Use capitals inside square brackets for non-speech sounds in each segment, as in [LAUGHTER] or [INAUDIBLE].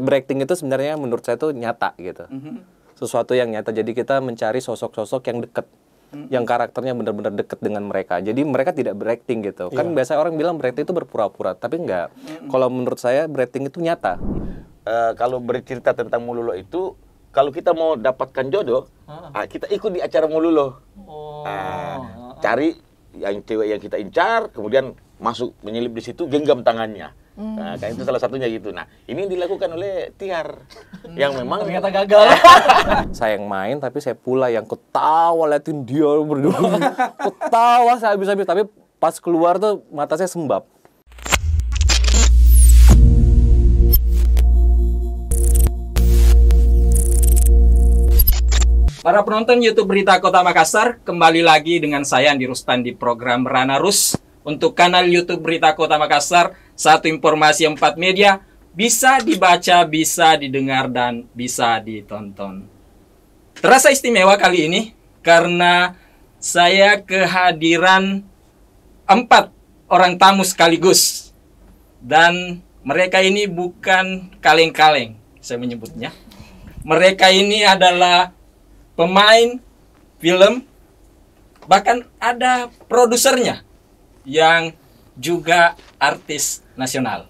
Breaking itu sebenarnya menurut saya itu nyata gitu. Mm-hmm. Sesuatu yang nyata. Jadi kita mencari sosok-sosok yang dekat. Mm-hmm. Yang karakternya benar-benar dekat dengan mereka. Jadi mereka tidak breaking gitu. Yeah. Kan iya. biasanya orang bilang breaking itu berpura-pura. Tapi enggak. Mm-hmm. Kalau menurut saya breaking itu nyata. Uh, kalau bercerita tentang Mululo itu, kalau kita mau dapatkan jodoh, ah. kita ikut di acara Mululo. Oh. Uh, cari yang cewek yang kita incar, kemudian masuk menyelip di situ genggam tangannya Hmm. Nah, kan itu salah satunya gitu. Nah, ini dilakukan oleh Tiar hmm. yang memang ternyata gagal. [LAUGHS] saya yang main tapi saya pula yang ketawa liatin dia berdua. [LAUGHS] ketawa saya habis-habis tapi pas keluar tuh mata saya sembab. Para penonton YouTube Berita Kota Makassar, kembali lagi dengan saya Andi Rustan di program Rana Rus untuk kanal YouTube Berita Kota Makassar, satu informasi empat media bisa dibaca, bisa didengar dan bisa ditonton. Terasa istimewa kali ini karena saya kehadiran empat orang tamu sekaligus dan mereka ini bukan kaleng-kaleng saya menyebutnya. Mereka ini adalah pemain film bahkan ada produsernya yang juga artis nasional.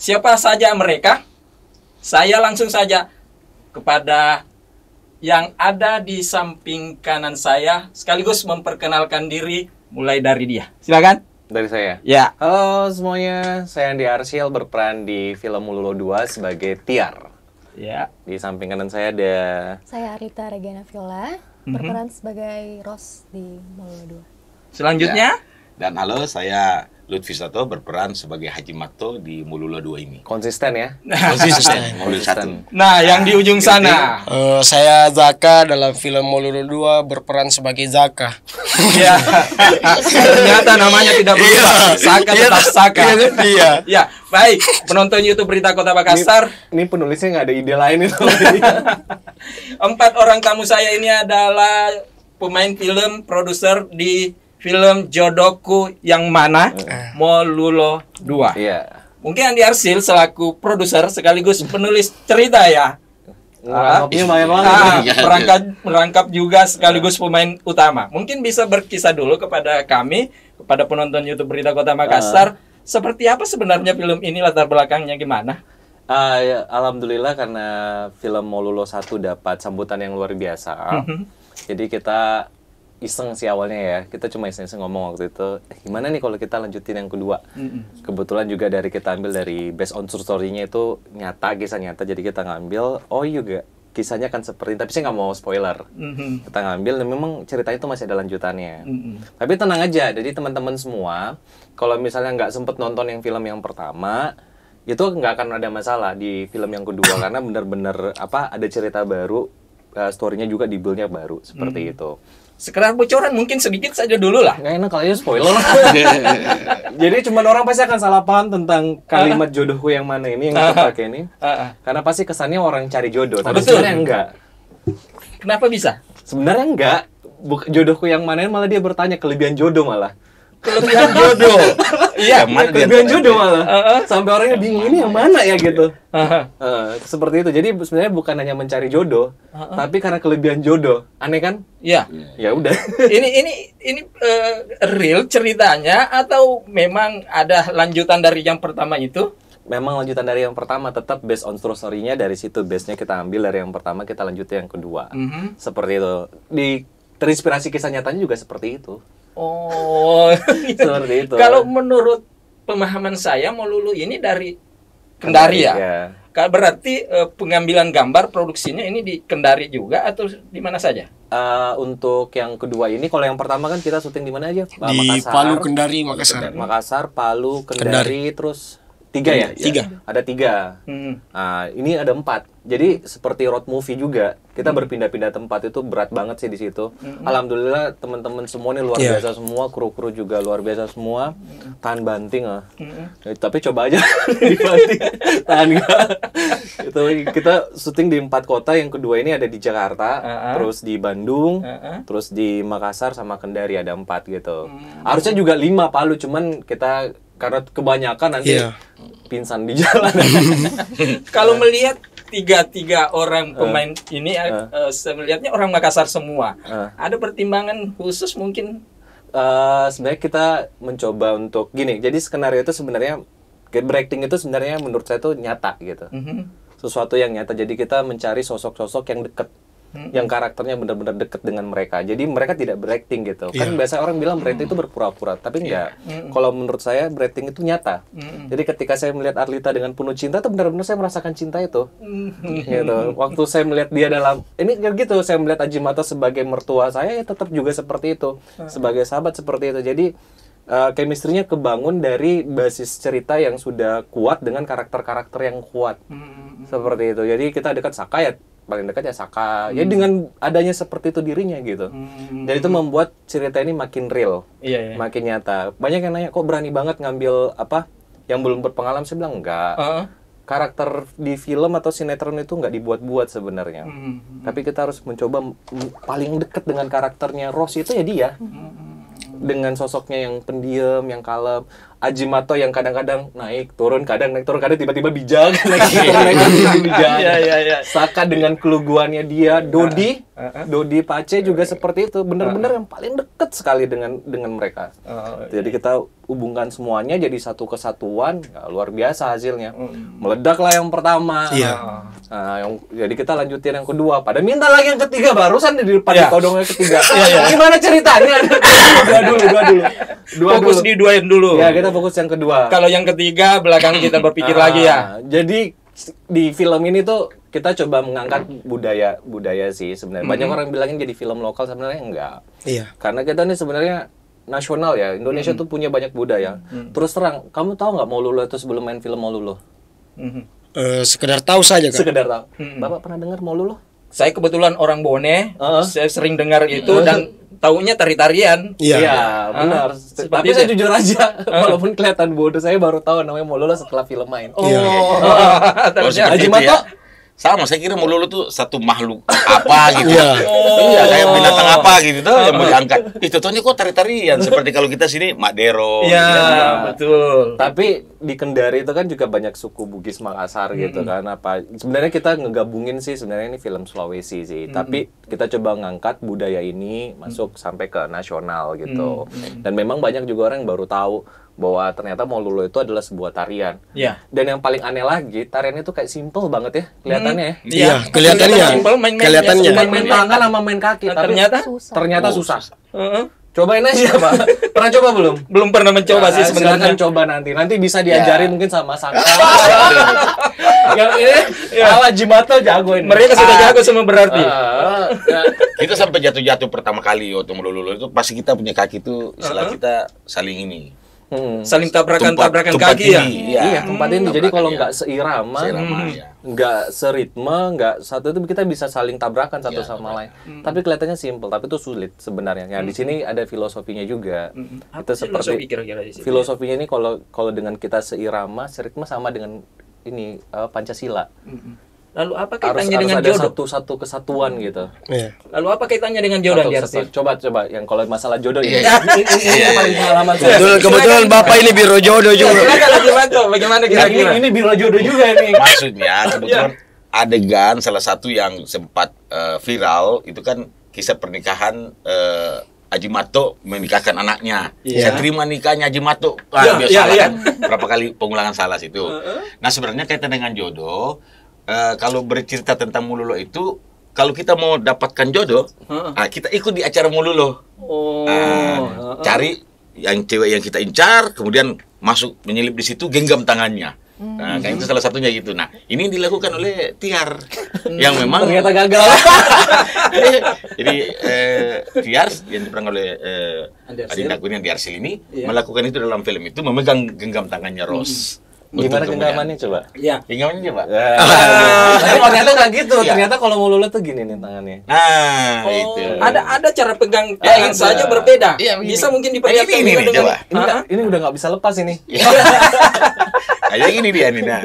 Siapa saja mereka? Saya langsung saja kepada yang ada di samping kanan saya sekaligus memperkenalkan diri mulai dari dia. Silakan. Dari saya. Ya. Halo semuanya, saya Andi Arsyil berperan di film Mululo 2 sebagai Tiar. Ya. Di samping kanan saya ada Saya Arita Regina Viola, mhm. berperan mm -hmm. sebagai Ros di Mululo 2. Selanjutnya? Ya. Dan halo, saya Lutfi Sato berperan sebagai Haji Makto di Mulula 2 ini. Konsisten ya? [LAUGHS] Konsisten. konsisten. Nah, yang di ujung sana. Uh, saya Zaka dalam film Mulula 2 berperan sebagai Zaka. [LAUGHS] Iya. Ternyata namanya tidak iya. berubah. Saka iya. tetap Iya. Iya. Ya, baik. Penonton YouTube Berita Kota Makassar. Ini, ini penulisnya nggak ada ide lain itu. [LAUGHS] Empat orang tamu saya ini adalah pemain film, produser di film Jodohku yang mana eh. Molulo 2. Iya. Mungkin Andi Arsil selaku produser sekaligus penulis cerita ya. Nah, ah, merangkap, ah, iya. juga sekaligus pemain utama. Mungkin bisa berkisah dulu kepada kami, kepada penonton YouTube Berita Kota Makassar, uh. seperti apa sebenarnya film ini latar belakangnya gimana? Uh, ya, alhamdulillah karena film Molulo 1 dapat sambutan yang luar biasa. Uh mm-hmm. -huh. Jadi kita iseng sih awalnya ya kita cuma iseng-iseng ngomong waktu itu eh, gimana nih kalau kita lanjutin yang kedua mm-hmm. kebetulan juga dari kita ambil dari based on true story-nya itu nyata kisah nyata jadi kita ngambil oh juga iya kisahnya kan seperti tapi saya nggak mau spoiler mm-hmm. kita ngambil dan memang ceritanya itu masih ada lanjutannya mm-hmm. tapi tenang aja jadi teman-teman semua kalau misalnya nggak sempet nonton yang film yang pertama itu nggak akan ada masalah di film yang kedua [COUGHS] karena benar-benar apa ada cerita baru uh, story-nya juga di build-nya baru seperti hmm. itu. Sekarang bocoran mungkin sedikit saja dulu lah. Nggak enak kalau ya spoiler. [LAUGHS] Jadi cuma orang pasti akan salah paham tentang kalimat ah. jodohku yang mana ini yang ah. kita pakai ini. Ah. Karena pasti kesannya orang cari jodoh, tapi betul. sebenarnya enggak. Kenapa bisa? Sebenarnya enggak. Buk, jodohku yang mana malah dia bertanya kelebihan jodoh malah kelebihan [LAUGHS] jodoh iya mana kelebihan jodoh malah uh -huh. sampai orangnya bingung ini yang mana ya gitu uh -huh. uh, seperti itu jadi sebenarnya bukan hanya mencari jodoh uh -huh. tapi karena kelebihan jodoh aneh kan ya ya udah [LAUGHS] ini ini ini uh, real ceritanya atau memang ada lanjutan dari yang pertama itu memang lanjutan dari yang pertama tetap based on true story-nya dari situ base-nya kita ambil dari yang pertama kita lanjutin yang kedua mm -hmm. seperti itu di terinspirasi kisah nyatanya juga seperti itu Oh, [LAUGHS] seperti itu. Kalau menurut pemahaman saya mau lulu ini dari Kendari ya. ya. Berarti eh, pengambilan gambar produksinya ini di Kendari juga atau di mana saja? Uh, untuk yang kedua ini, kalau yang pertama kan kita syuting di mana aja? Di Makassar, Palu Kendari Makassar. Makassar, Palu Kendari, Kendari. terus tiga ya iya, iya. tiga ya? ada tiga hmm. nah, ini ada empat jadi seperti road movie juga kita hmm. berpindah-pindah tempat itu berat banget sih di situ hmm. alhamdulillah teman-teman semua nih luar yeah. biasa semua kru-kru juga luar biasa semua tahan banting ah hmm. tapi coba aja [LAUGHS] tahan nggak itu kita syuting di empat kota yang kedua ini ada di Jakarta uh -huh. terus di Bandung uh -huh. terus di Makassar sama Kendari ada empat gitu hmm. harusnya juga lima Palu cuman kita karena kebanyakan nanti yeah. pingsan di jalan. [LAUGHS] Kalau melihat tiga-tiga orang pemain uh, ini, uh, uh, saya melihatnya orang Makassar semua. Uh, Ada pertimbangan khusus mungkin? Uh, sebenarnya kita mencoba untuk gini. Jadi skenario itu sebenarnya breaking itu sebenarnya menurut saya itu nyata gitu. Uh mhm. -huh. Sesuatu yang nyata. Jadi kita mencari sosok-sosok yang dekat hmm. yang karakternya benar-benar deket dengan mereka. Jadi mereka tidak berakting gitu. Yeah. Kan iya. biasa orang bilang berakting hmm. itu berpura-pura, tapi iya. enggak. Hmm. Kalau menurut saya berakting itu nyata. Hmm. Jadi ketika saya melihat Arlita dengan penuh cinta itu benar-benar saya merasakan cinta itu. Hmm. Gitu. Waktu saya melihat dia dalam ini gitu, saya melihat Aji Mata sebagai mertua saya ya tetap juga seperti itu. Hmm. Sebagai sahabat seperti itu. Jadi Uh, eh, chemistry kebangun dari basis cerita yang sudah kuat dengan karakter-karakter yang kuat. Mm -hmm. Seperti itu. Jadi kita dekat Sakai ya paling dekat ya Saka. Ya hmm. Ya dengan adanya seperti itu dirinya gitu. Hmm. Dan itu membuat cerita ini makin real, iya, iya. makin nyata. Banyak yang nanya kok berani banget ngambil apa yang belum berpengalaman. sih bilang enggak. Uh -uh. Karakter di film atau sinetron itu enggak dibuat-buat sebenarnya. Hmm. hmm, hmm. Tapi kita harus mencoba paling dekat dengan karakternya Rose itu ya dia. Hmm, hmm. Dengan sosoknya yang pendiam, yang kalem. Ajimato yang kadang-kadang naik turun kadang naik turun kadang tiba-tiba bijak [LAUGHS] naik turun naik turun iya, bijak yeah, yeah, yeah. Saka dengan keluguannya dia Dodi uh, uh, Dodi Pace juga iya, iya. seperti itu benar-benar uh, yang paling deket sekali dengan dengan mereka oh, oh, jadi kita hubungkan semuanya jadi satu kesatuan ya, luar biasa hasilnya hmm. meledaklah yang pertama iya. nah, yang jadi kita lanjutin yang kedua pada minta lagi yang ketiga barusan di depan yeah. kodongnya ketiga gimana ceritanya [LAUGHS] dua dulu dua dulu dua fokus dulu. di yang dulu ya kita kita fokus yang kedua. Kalau yang ketiga belakang kita [CLEARS THROAT] berpikir ah, lagi ya. Ah, jadi di film ini tuh kita coba mengangkat budaya budaya sih sebenarnya. Banyak mm -hmm. orang bilangin jadi film lokal sebenarnya enggak. Iya. Karena kita ini sebenarnya nasional ya. Indonesia mm -hmm. tuh punya banyak budaya. Mm -hmm. Terus terang, kamu tahu nggak mau lulu itu sebelum main film lulu? Mm -hmm. Uh, eh, sekedar tahu saja kan. Sekedar tahu. Mm -hmm. Bapak pernah dengar mau lulu? Saya kebetulan orang Bone, uh -huh. saya sering dengar itu uh -huh. dan taunya tari-tarian. Iya, ya, benar. Uh, Tapi saya jujur aja, uh. [LAUGHS] walaupun kelihatan bodoh, saya baru tahu namanya Molola setelah film main. Oh, iya. oh, oh, oh, [LAUGHS] sama saya kira lu tuh satu makhluk apa [LAUGHS] gitu ya. oh. iya kayak oh. binatang apa gitu tuh yang mau diangkat itu tuhnya kok tari tarian [LAUGHS] seperti kalau kita sini Madero iya gitu. Kan. betul tapi di Kendari itu kan juga banyak suku Bugis Makassar mm-hmm. gitu kan apa sebenarnya kita ngegabungin sih sebenarnya ini film Sulawesi sih mm-hmm. tapi kita coba ngangkat budaya ini masuk mm-hmm. sampai ke nasional gitu mm-hmm. dan memang banyak juga orang yang baru tahu bahwa ternyata molulu itu adalah sebuah tarian. Iya. Yeah. Dan yang paling aneh lagi, tariannya itu kayak simple banget ya kelihatannya ya. Hmm, iya, yeah, iya, kelihatannya. Simple main main kelihatannya. Main, main tangan sama main kaki, nah, tapi ternyata susah. ternyata oh. susah. Uh -huh. Cobain aja, Pak. [LAUGHS] Pernah coba belum? Belum pernah mencoba nah, sih sebenarnya. coba nanti. Nanti bisa diajarin ya. mungkin sama Saka. [LAUGHS] yang ini ya. ala Jimato jago ini. Mereka sudah ah. jago semua berarti. Uh, ya. Kita sampai jatuh-jatuh pertama kali waktu melulu itu pasti kita punya kaki itu setelah uh -huh. kita saling ini hmm. saling tabrakan tumpat, tabrakan tumpat kaki ya. ya iya, iya hmm, tempat ini jadi kalau nggak iya. seirama hmm, iya. nggak hmm. seritme nggak satu itu kita bisa saling tabrakan satu ya, sama tabrakan. lain hmm. tapi kelihatannya simple tapi itu sulit sebenarnya nah, hmm. di sini ada filosofinya juga hmm. hmm. Apa itu seperti kira -kira sini? filosofinya ini kalau kalau dengan kita seirama seritme sama dengan ini uh, pancasila hmm Lalu apa kaitannya harus, dengan harus ada jodoh? Satu satu kesatuan gitu. Yeah. Lalu apa kaitannya dengan jodoh satu, satu. Coba coba yang kalau masalah jodoh ini. Kebetulan, iya. [LAUGHS] iya. kebetulan Bapak ini biro jodoh juga. Iya, Bagaimana kira-kira? Ini, ini biro jodoh juga ini. [LAUGHS] Maksudnya kebetulan adegan salah satu yang sempat uh, viral itu kan kisah pernikahan uh, eh, Aji Mato menikahkan anaknya. Yeah. Saya terima nikahnya Aji Mato. Ah, yeah, biasa yeah, yeah. kan berapa kali pengulangan salah situ. Uh -huh. Nah, sebenarnya kaitan dengan jodoh Eh, kalau bercerita tentang Mululo itu kalau kita mau dapatkan jodoh, huh? uh, ah, kita ikut di acara Mululo Oh. Uh, cari yang cewek yang kita incar, kemudian masuk menyelip di situ, genggam tangannya. Hmm. Nah, kayak itu salah satunya gitu. Nah, ini dilakukan oleh Tiar [LAUGHS] yang memang ternyata gagal. [LAUGHS] Eh, jadi eh, Tiar yang diperan oleh eh, Adinda Guni yang Tiar ini yeah. melakukan itu dalam film itu memegang genggam tangannya Rose. Hmm Gimana genggamannya coba? Iya. Genggamannya coba. Ya. [LAUGHS] Tapi ternyata nggak gitu. Ya. Ternyata kalau mau lulu tuh gini nih tangannya. Nah, oh, itu. Ada ada cara pegang ya, tangan saja berbeda. Ya, bisa mungkin diperlihatkan ini, ini, coba. Ini, ah, ini udah nggak bisa lepas ini. Kayak nah, gini dia nih. Nah.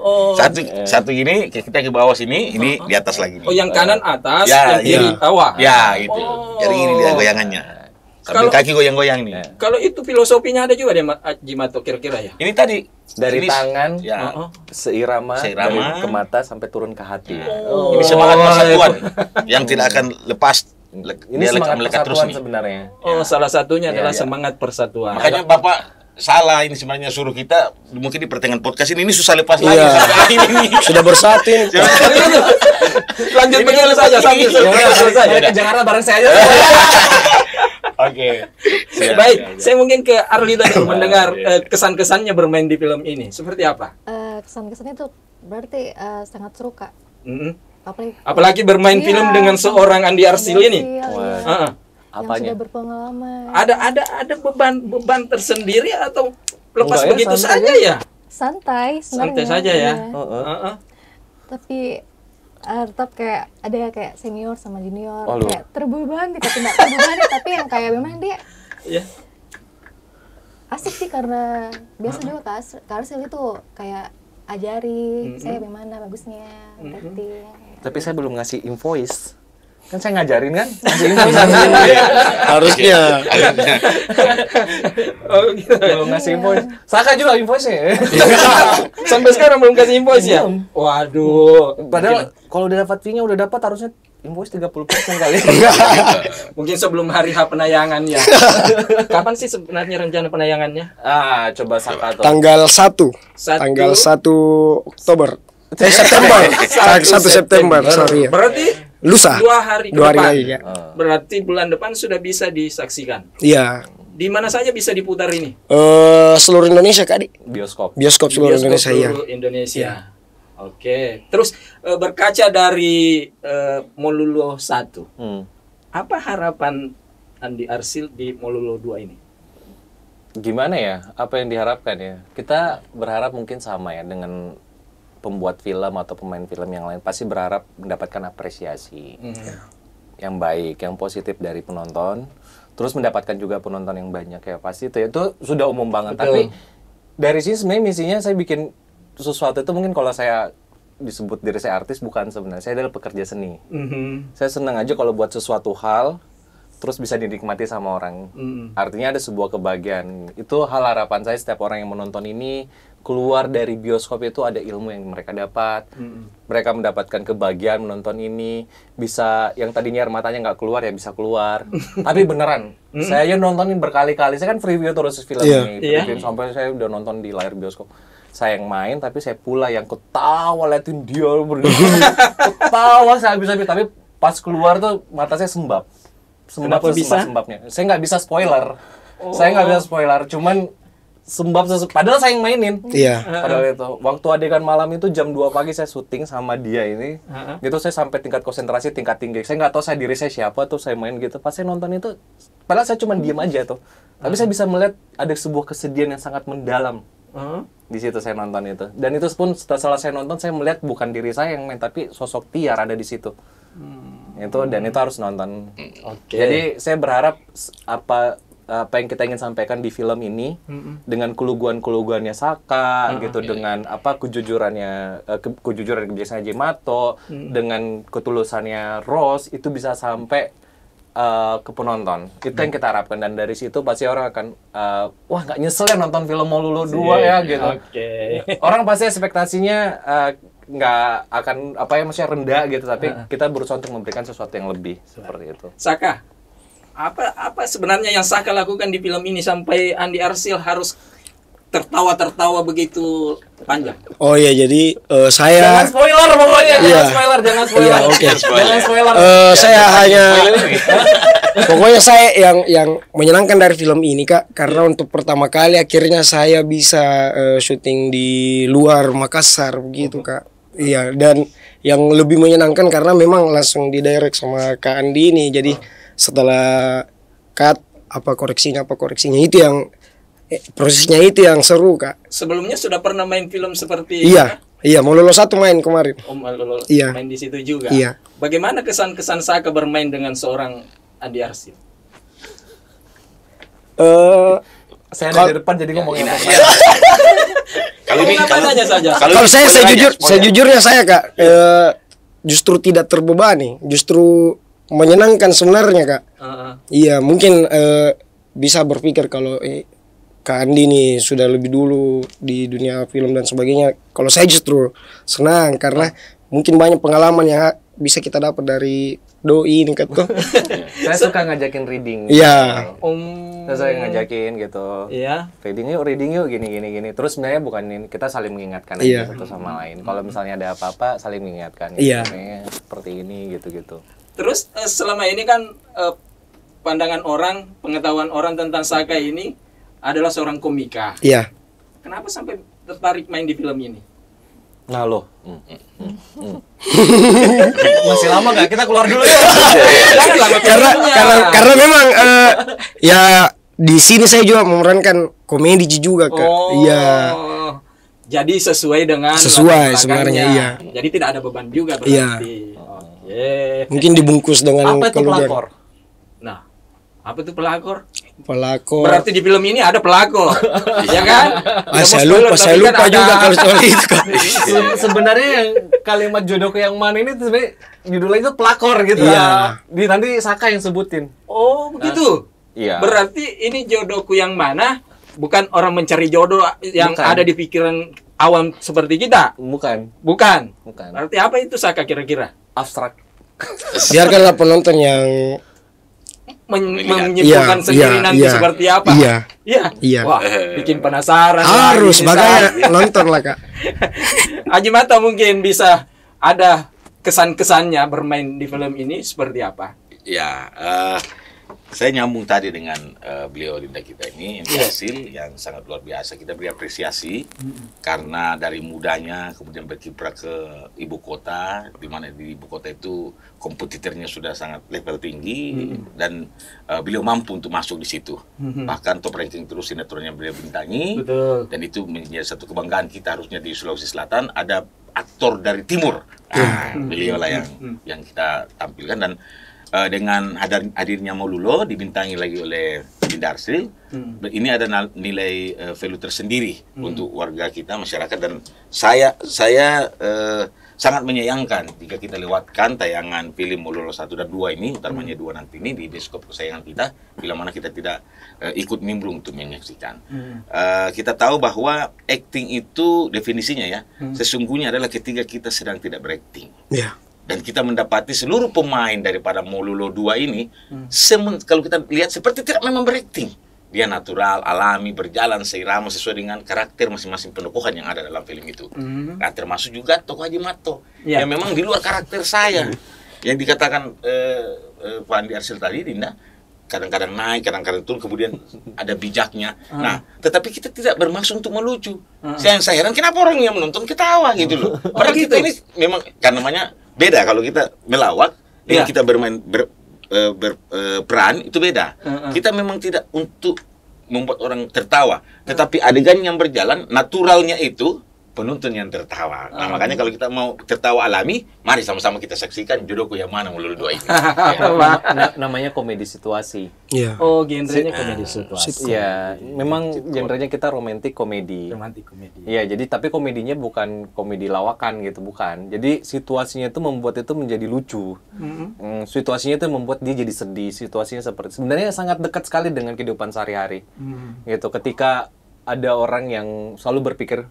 Oh. Satu eh. satu gini kita ke bawah sini, ini di atas lagi nih. Oh, yang kanan atas, ya, yang kiri ya. bawah. Ya, itu Oh. Jadi ini dia goyangannya. Sambil kalau, kaki goyang-goyang nih. Eh. Kalau itu filosofinya ada juga deh Jimato kira-kira ya. Ini tadi dari ini, tangan ya. seirama, seirama. Dari ke mata sampai turun ke hati. Ya. Oh. Ini semangat persatuan oh, yang tidak akan lepas ini semangat melekat persatuan terus sebenarnya. Oh, ya. salah satunya ya, adalah ya. semangat persatuan. Makanya Bapak salah ini sebenarnya suruh kita mungkin di pertengahan podcast ini ini susah lepas iya. lagi [LAUGHS] ini. sudah bersatu [LAUGHS] lanjut begini saja sambil ya, selesai. Ke Jakarta bareng saya [LAUGHS] Oke. Okay. Baik, ya, ya. saya mungkin ke Arli tadi mendengar eh, kesan-kesannya bermain di film ini. Seperti apa? Uh, kesan-kesannya itu berarti uh, sangat seru, Kak. Mm -hmm. Apalagi, Apalagi bermain iya, film dengan seorang Andi Arsil ini. Yang sudah berpengalaman. Ada ada ada beban beban tersendiri atau lepas Enggak ya, begitu ya, saja ya? Santai, Santai saja ya. ya. Tapi uh, tetap kayak ada ya kayak senior sama junior oh, kayak terbebani kita tidak terbebani tapi yang kayak memang dia yeah. asik sih karena biasa uh -huh. juga kas karena karsil itu kayak ajari mm -hmm. saya bagaimana bagusnya mm -hmm. tapi saya belum ngasih invoice kan saya ngajarin kan iya. harusnya oh gitu belum ngasih invoice Saka juga invoice nya ya? iya. sampai sekarang belum kasih invoice ya waduh padahal kalau udah dapat fee nya udah dapat harusnya invoice puluh persen kali [LAUGHS] mungkin sebelum hari H penayangannya [LAUGHS] kapan sih sebenarnya rencana penayangannya ah coba Saka tanggal satu. tanggal satu Oktober Eh, September. 1 [LAUGHS] September, sorry ya. Berarti lusa dua hari dua hari depan. ya. Ah. berarti bulan depan sudah bisa disaksikan iya di mana saja bisa diputar ini uh, seluruh Indonesia kak di bioskop bioskop seluruh bioskop Indonesia iya. Indonesia ya. oke terus eh, berkaca dari uh, eh, Molulo satu hmm. apa harapan Andi Arsil di Molulo dua ini gimana ya apa yang diharapkan ya kita berharap mungkin sama ya dengan pembuat film atau pemain film yang lain pasti berharap mendapatkan apresiasi mm. hmm ya. yang baik, yang positif dari penonton, terus mendapatkan juga penonton yang banyak ya pasti itu itu sudah umum banget. Betul. Tapi dari sini sebenarnya misinya saya bikin sesuatu itu mungkin kalau saya disebut diri saya artis bukan sebenarnya saya adalah pekerja seni. Mm -hmm. Saya senang aja kalau buat sesuatu hal terus bisa dinikmati sama orang. Mm. Artinya ada sebuah kebahagiaan. Itu hal harapan saya setiap orang yang menonton ini keluar dari bioskop itu ada ilmu yang mereka dapat. Mm. Mereka mendapatkan kebahagiaan menonton ini, bisa yang tadinya air matanya nggak keluar ya bisa keluar. [LAUGHS] Tapi beneran, mm. saya aja nontonin berkali-kali. Saya kan preview terus film yeah. ini, iya. iya. preview yeah. sampai saya udah nonton di layar bioskop saya yang main tapi saya pula yang ketawa liatin dia berdiri [LAUGHS] ketawa saya bisa tapi pas keluar tuh mata saya sembab Sembab bisa? Sembab -sembabnya? Saya nggak bisa spoiler. Oh. Saya nggak bisa spoiler. Cuman sembab padahal saya yang mainin. Iya. Yeah. Padahal itu waktu adegan malam itu jam 2 pagi saya syuting sama dia ini. Uh -huh. Gitu saya sampai tingkat konsentrasi tingkat tinggi. Saya nggak tahu saya diri saya siapa tuh saya main gitu. Pas saya nonton itu padahal saya cuma diem aja tuh. Tapi uh -huh. saya bisa melihat ada sebuah kesedihan yang sangat mendalam. Uh -huh. Di situ saya nonton itu. Dan itu pun setelah saya nonton saya melihat bukan diri saya yang main tapi sosok Tiar ada di situ. Hmm itu dan itu harus nonton. Mm. Okay. Jadi saya berharap apa apa yang kita ingin sampaikan di film ini hmm dengan keluguan-keluguannya Saka hmm gitu hmm. dengan apa kejujurannya eh, ke, kejujuran kebiasaannya Jimato hmm dengan ketulusannya Rose itu bisa sampai uh, ke penonton itu yang mm. kita harapkan dan dari situ pasti orang akan uh, wah nggak nyesel ya nonton film Molulu dua iya, ya gitu okay. orang pasti ekspektasinya uh, nggak akan apa ya maksudnya rendah gitu tapi uh. kita berusaha untuk memberikan sesuatu yang lebih seperti itu Saka apa apa sebenarnya yang Saka lakukan di film ini sampai Andi Arsil harus tertawa-tertawa begitu panjang. Oh ya jadi uh, saya Jangan spoiler pokoknya, iya. jangan spoiler, jangan spoiler. Iya, okay. jangan spoiler. Uh, jangan saya hanya [LAUGHS] Pokoknya saya yang yang menyenangkan dari film ini Kak karena iya. untuk pertama kali akhirnya saya bisa uh, syuting di luar Makassar begitu Kak. Iya dan yang lebih menyenangkan karena memang langsung di direct sama Kak Andi ini. Jadi setelah cut apa koreksinya apa koreksinya itu yang eh, prosesnya itu yang seru Kak. Sebelumnya sudah pernah main film seperti Iya. Ya? Iya, mau lolos satu main kemarin. Oh, mau lolos. Iya. Main di situ juga. Iya. Bagaimana kesan-kesan Saka bermain dengan seorang Andi Eh, uh, saya dari depan jadi ngomongin ya kalau ini kalau saja kalau, saya sejujur sejujurnya saya kak e, justru tidak terbebani justru menyenangkan sebenarnya kak uh -huh. iya mungkin e, bisa berpikir kalau eh, Kak Andi nih sudah lebih dulu di dunia film dan sebagainya. Kalau saya justru senang karena mungkin banyak pengalaman yang bisa kita dapat dari doi ini, kan tuh. [LAUGHS] Saya suka ngajakin reading. Iya. Om. Saya suka ngajakin gitu. Iya. Reading yuk, reading yuk, gini gini gini. Terus sebenarnya bukan ini, kita saling mengingatkan iya. satu sama lain. Kalau misalnya ada apa-apa, saling mengingatkan. Gitu. Iya. Seperti ini gitu-gitu. Terus eh, selama ini kan eh, pandangan orang, pengetahuan orang tentang Saka ini adalah seorang komika. Iya. Kenapa sampai tertarik main di film ini? Nah lo. Hmm, hmm, hmm, [LAUGHS] Masih lama nggak? Kita keluar dulu ya. Iya, iya. Kan karena, karena karena memang uh, ya di sini saya juga memerankan komedi juga ke. Oh. Iya. Jadi sesuai dengan sesuai sebenarnya iya. Jadi tidak ada beban juga iya. berarti. Iya. Oh, yeah. Mungkin dibungkus dengan apa itu keluar. pelakor? apa itu pelakor? Pelakor. Berarti di film ini ada pelakor, [LAUGHS] ya kan? Ah, saya lupa, saya kan lupa kan juga kalau soal [LAUGHS] itu. Kan. sebenarnya yang kalimat jodohku yang mana ini sebenarnya judulnya itu pelakor gitu. Iya. di nanti Saka yang sebutin. Oh, begitu. Ah, iya. Berarti ini jodohku yang mana? Bukan orang mencari jodoh yang Bukan. ada di pikiran awam seperti kita. Bukan. Bukan. Bukan. Berarti apa itu Saka kira-kira? Abstrak. Biarkanlah penonton yang men menyimpulkan ya, sendiri ya, nanti ya, seperti apa. Iya. Iya. Ya. Wah, eh. bikin penasaran. Harus makanya nonton [LAUGHS] lah Kak. [LAUGHS] Aji Mata mungkin bisa ada kesan-kesannya bermain di film ini seperti apa? Ya, uh, saya nyambung tadi dengan uh, beliau Linda kita ini yang iya. berhasil yeah. yang sangat luar biasa kita beri apresiasi mm-hmm. karena dari mudanya kemudian berkiprah ke ibu kota di mana di ibu kota itu kompetitornya sudah sangat level tinggi mm-hmm. dan uh, beliau mampu untuk masuk di situ mm-hmm. bahkan top ranking terus sinetronnya beliau bintangi Betul. dan itu menjadi satu kebanggaan kita harusnya di Sulawesi Selatan ada aktor dari timur ah, beliau lah yang mm-hmm. yang kita tampilkan dan uh, dengan hadir, hadirnya Molulo dibintangi lagi oleh Darsil. Hmm. Ini ada nilai uh, value tersendiri hmm. untuk warga kita, masyarakat dan saya saya uh, sangat menyayangkan jika kita lewatkan tayangan film Molulo 1 dan 2 ini, utamanya hmm. 2 nanti ini di bioskop kesayangan kita bila mana kita tidak uh, ikut nimbrung untuk menyaksikan. Hmm. Uh, kita tahu bahwa acting itu definisinya ya, hmm. sesungguhnya adalah ketika kita sedang tidak berakting. Yeah dan kita mendapati seluruh pemain daripada Mululo 2 ini hmm. kalau kita lihat seperti tidak memang berakting dia natural, alami, berjalan seirama sesuai dengan karakter masing-masing penokohan yang ada dalam film itu. Mm. Nah, termasuk juga tokoh Haji Mato yeah. yang memang di luar karakter saya. yang dikatakan eh, eh, Pak Andi Arsil tadi, Dinda, kadang-kadang naik, kadang-kadang turun, kemudian ada bijaknya. Uh. Nah, tetapi kita tidak bermaksud untuk melucu. Uh. Saya, saya heran kenapa orang yang menonton ketawa gitu loh. [LAUGHS] Oh, Padahal oh, gitu. kita ini memang karena namanya Beda kalau kita melawak dengan yeah. kita bermain ber, e, ber, ber, berperan itu beda. Uh -uh. Kita memang tidak untuk membuat orang tertawa, tetapi adegan yang berjalan naturalnya itu penonton yang tertawa. Nah, ah. makanya kalau kita mau tertawa alami, mari sama-sama kita saksikan jodohku yang mana melulu dua ini. ya. [LAUGHS] namanya komedi situasi. Yeah. Oh, genrenya komedi ah, situasi. Iya, ya, memang genrenya kita romantik komedi. Romantik komedi. Iya, jadi tapi komedinya bukan komedi lawakan gitu, bukan. Jadi situasinya itu membuat itu menjadi lucu. Mm-hmm. Mm, situasinya itu membuat dia jadi sedih. Situasinya seperti sebenarnya sangat dekat sekali dengan kehidupan sehari-hari. Mm-hmm. Gitu, ketika ada orang yang selalu berpikir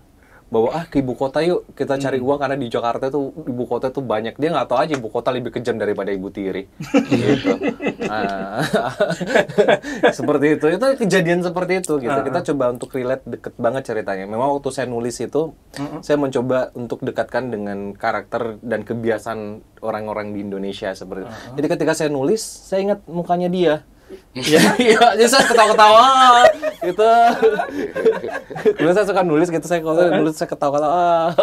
bahwa ah ke ibu kota yuk kita cari hmm. uang karena di Jakarta tuh ibu kota tuh banyak dia nggak tahu aja ibu kota lebih kejam daripada ibu tiri [LAUGHS] gitu uh, [LAUGHS] seperti itu itu kejadian seperti itu gitu uh ah. -huh. kita coba untuk relate deket banget ceritanya memang waktu saya nulis itu uh -huh. saya mencoba untuk dekatkan dengan karakter dan kebiasaan orang-orang di Indonesia seperti itu uh ah. -huh. jadi ketika saya nulis saya ingat mukanya dia Iya, iya, iya, saya ketawa-ketawa gitu. Dulu saya suka nulis gitu, saya kalau nulis saya ketawa-ketawa.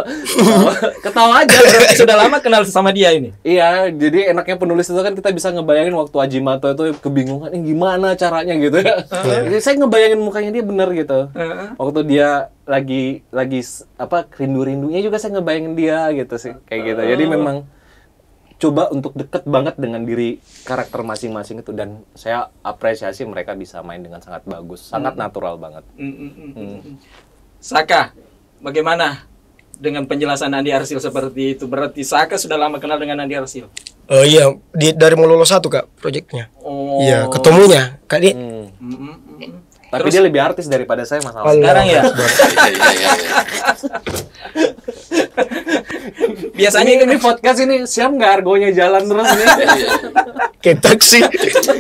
ketawa aja, sudah lama kenal sama dia ini. Iya, jadi enaknya penulis itu kan kita bisa ngebayangin waktu Haji Mato itu kebingungan, ini eh, gimana caranya gitu ya. Jadi saya ngebayangin mukanya dia bener gitu. Waktu dia lagi lagi apa rindu-rindunya juga saya ngebayangin dia gitu sih, kayak gitu. Jadi oh. memang coba untuk deket banget dengan diri karakter masing-masing itu dan saya apresiasi mereka bisa main dengan sangat bagus, sangat hmm. natural banget. Hmm, hmm, hmm, Saka, bagaimana dengan penjelasan Andi Arsil seperti itu? Berarti Saka sudah lama kenal dengan Andi Arsil? Oh uh, iya, di, dari mau lulus satu kak proyeknya. Oh. Iya, ketemunya kak di. Hmm. Hmm. Tapi Terus, dia lebih artis daripada saya masalah. Sekarang ya. [LAUGHS] Iya, iya, iya, [LAUGHS] biasanya ini, ini podcast ini siap nggak argonya jalan terus nih iya, iya. ketak sih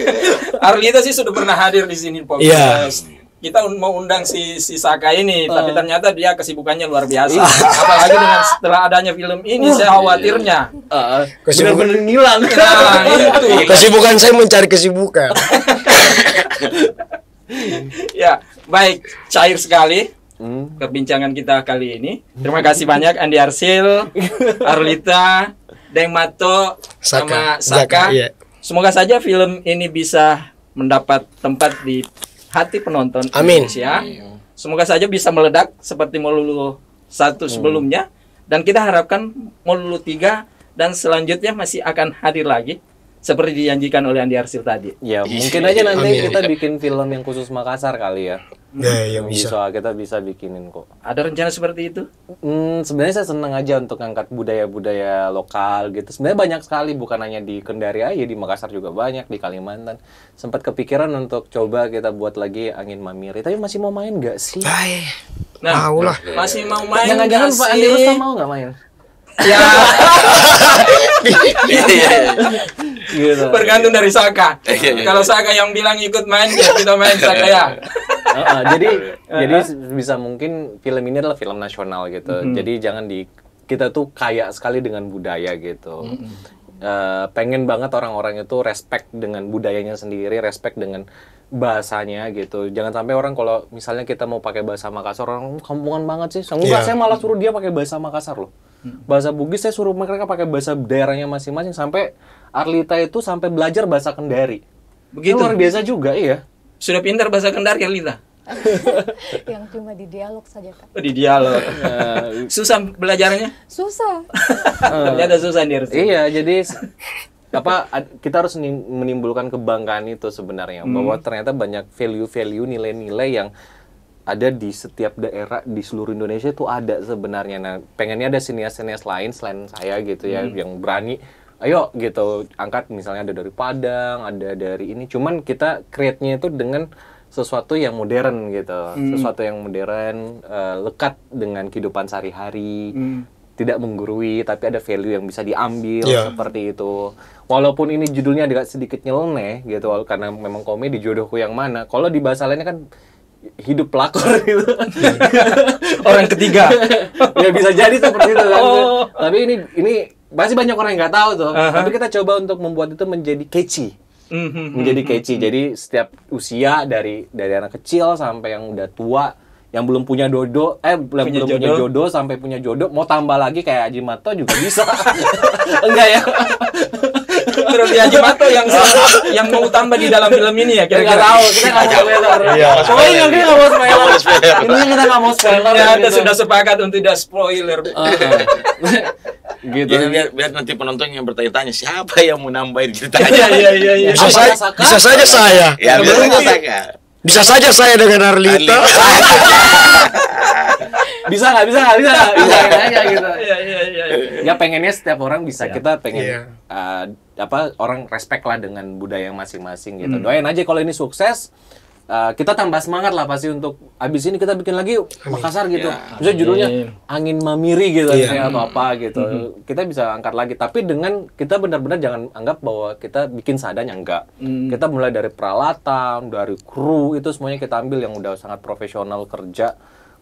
[LAUGHS] Arlita sih sudah pernah hadir di sini podcast yeah. kita mau undang si si Saka ini uh. tapi ternyata dia kesibukannya luar biasa iya. [LAUGHS] apalagi dengan setelah adanya film ini uh. saya khawatirnya uh, kesibukan benar nah, [LAUGHS] kesibukan saya mencari kesibukan ya baik cair sekali hmm. perbincangan kita kali ini. Terima kasih banyak Andi Arsil, [LAUGHS] Arlita, Deng Mato, Saka. sama Saka. Saka iya. Semoga saja film ini bisa mendapat tempat di hati penonton Amin. Indonesia. Iya. Semoga saja bisa meledak seperti Molulu satu hmm. sebelumnya dan kita harapkan Molulu 3 dan selanjutnya masih akan hadir lagi seperti dijanjikan oleh Andi Arsil tadi. Ya, mungkin iya, aja iya. nanti Amin. kita bikin film yang khusus Makassar kali ya. Hmm. Ya, ya bisa. bisa. Kita bisa bikinin kok. Ada rencana seperti itu? Hmm, sebenarnya saya senang aja untuk ngangkat budaya-budaya lokal gitu. Sebenarnya banyak sekali, bukan hanya di Kendari aja, di Makassar juga banyak, di Kalimantan. Sempat kepikiran untuk coba kita buat lagi angin mamiri. Tapi masih mau main nggak sih? Hai. nah, mau lah. Masih mau main Jangan-jangan Pak Andi Rusta mau nggak main? ya [LAUGHS] iya, iya, iya. gitu. bergantung dari Saka kalau Saka yang bilang ikut main ya kita main Saka ya [LAUGHS] uh, uh, jadi [LAUGHS] jadi bisa mungkin film ini adalah film nasional gitu. Mm -hmm. Jadi jangan di kita tuh kaya sekali dengan budaya gitu. Mm -hmm. uh, pengen banget orang-orang itu respect dengan budayanya sendiri, respect dengan bahasanya gitu. Jangan sampai orang kalau misalnya kita mau pakai bahasa Makassar, orang kampungan oh, banget sih. Enggak, yeah. saya malah suruh dia pakai bahasa Makassar loh. Bahasa Bugis saya suruh mereka pakai bahasa daerahnya masing-masing sampai Arlita itu sampai belajar bahasa Kendari. Begitu. Luar biasa juga, iya. Sudah pintar bahasa Kendari ya, Lita? [LAUGHS] yang cuma di dialog saja kan. Oh, di dialog. [LAUGHS] Ya. susah belajarnya? Susah. [LAUGHS] Ternyata susah nih. Iya, jadi apa kita harus menimbulkan kebanggaan itu sebenarnya hmm. bahwa ternyata banyak value-value nilai-nilai yang ada di setiap daerah di seluruh Indonesia itu ada sebenarnya. Nah, pengennya ada sinias-sinias lain selain saya gitu ya hmm. yang berani ayo gitu angkat misalnya ada dari Padang, ada dari ini. Cuman kita create-nya itu dengan sesuatu yang modern gitu, hmm. sesuatu yang modern uh, lekat dengan kehidupan sehari-hari. Hmm. Tidak menggurui, tapi ada value yang bisa diambil yeah. seperti itu. Walaupun ini judulnya agak sedikit nyeleneh gitu, karena memang komedi jodohku yang mana. Kalau di bahasa lainnya kan hidup pelakor [LAUGHS] gitu. Iya. Orang ketiga. [LAUGHS] ya bisa jadi seperti itu kan. Oh. Tapi ini ini pasti banyak orang yang nggak tahu tuh. Uh -huh. Tapi kita coba untuk membuat itu menjadi catchy. Mm -hmm. Menjadi hmm, hmm, catchy. Mm -hmm. Jadi setiap usia dari dari anak kecil sampai yang udah tua, yang belum punya dodo, eh belum punya belum jodoh. punya jodoh sampai punya jodoh, mau tambah lagi kayak Haji Mato juga bisa. [LAUGHS] Enggak ya? terus Haji Mato yang [LAUGHS] yang mau tambah di dalam film ini ya kira kita nggak tahu kita nggak tahu ya iya. ini kita nggak mau spoiler ini kita nggak mau spoiler ya kita sudah sepakat untuk tidak spoiler gitu. Ya, biar, biar nanti penonton yang bertanya-tanya siapa yang mau nambahin ceritanya. Iya iya iya. Bisa, saya, bisa saja saya. Ya, iya, bisa saja saya. Bisa saja saya dengan Arlita. bisa nggak bisa nggak bisa nggak bisa aja iya, gitu ya, ya, ya, ya pengennya setiap orang bisa kita pengen ya. uh, apa orang respect lah dengan budaya masing-masing gitu hmm. doain aja kalau ini sukses uh, kita tambah semangat lah pasti untuk abis ini kita bikin lagi Makassar gitu. Ya, Misalnya judulnya angin mamiri gitu ya. misalnya atau apa gitu. Mm -hmm. Kita bisa angkat lagi tapi dengan kita benar-benar jangan anggap bahwa kita bikin seadanya enggak. Mm. Kita mulai dari peralatan, dari kru itu semuanya kita ambil yang udah sangat profesional kerja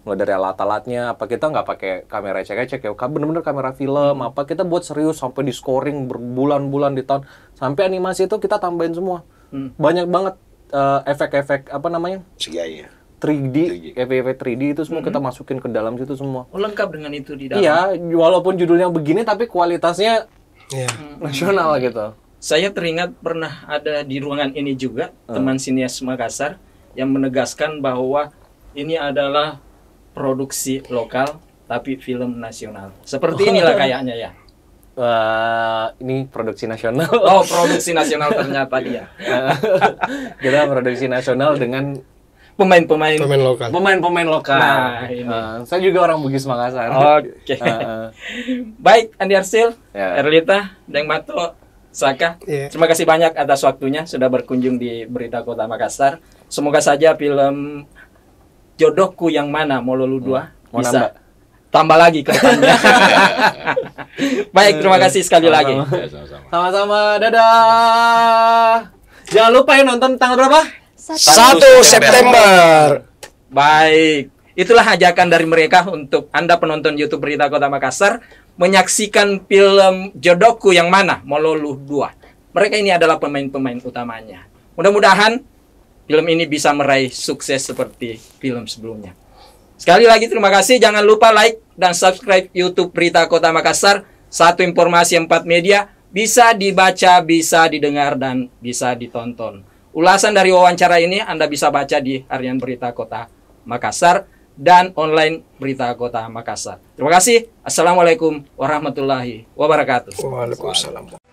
mulai dari alat-alatnya apa kita nggak pakai kamera cek-cek ya bener-bener kamera film apa kita buat serius sampai di scoring berbulan-bulan di tahun sampai animasi itu kita tambahin semua mm. banyak banget efek eh, efek-efek apa namanya? CGI 3D, 3 3D itu semua mm -hmm. kita mm-hmm. masukin ke dalam situ semua. Oh, lengkap dengan itu di dalam. Iya, walaupun judulnya begini tapi kualitasnya yeah. nasional mm -hmm. gitu. Saya teringat pernah ada di ruangan ini juga uh. teman sinias Makassar yang menegaskan bahwa ini adalah produksi lokal tapi film nasional. Seperti oh, inilah iya. kayaknya ya uh, ini produksi nasional. [LAUGHS] Oh, produksi nasional ternyata dia. [LAUGHS] kita produksi nasional dengan pemain-pemain pemain lokal. Pemain-pemain lokal. Nah, eh, ini. Uh, saya juga orang Bugis Makassar. Oke. Okay. [LAUGHS] Uh, eh, Baik, Andi Arsil, yeah. Erlita, Deng Mato, Saka. Yeah. Terima kasih banyak atas waktunya sudah berkunjung di Berita Kota Makassar. Semoga saja film Jodohku yang mana Mololu 2 hmm. bisa nambah tambah lagi kelihatannya. [LAUGHS] Baik, terima kasih sekali sama -sama. lagi. Ya, sama-sama, dadah. Jangan lupa ya nonton tanggal berapa? 1 September. September. Baik. Itulah ajakan dari mereka untuk Anda penonton YouTube Berita Kota Makassar menyaksikan film Jodoku yang mana? Mololu 2. Mereka ini adalah pemain-pemain utamanya. Mudah-mudahan film ini bisa meraih sukses seperti film sebelumnya. Sekali lagi terima kasih. Jangan lupa like dan subscribe YouTube Berita Kota Makassar. Satu informasi empat media bisa dibaca, bisa didengar, dan bisa ditonton. Ulasan dari wawancara ini Anda bisa baca di harian Berita Kota Makassar dan online Berita Kota Makassar. Terima kasih. Assalamualaikum warahmatullahi wabarakatuh. Waalaikumsalam.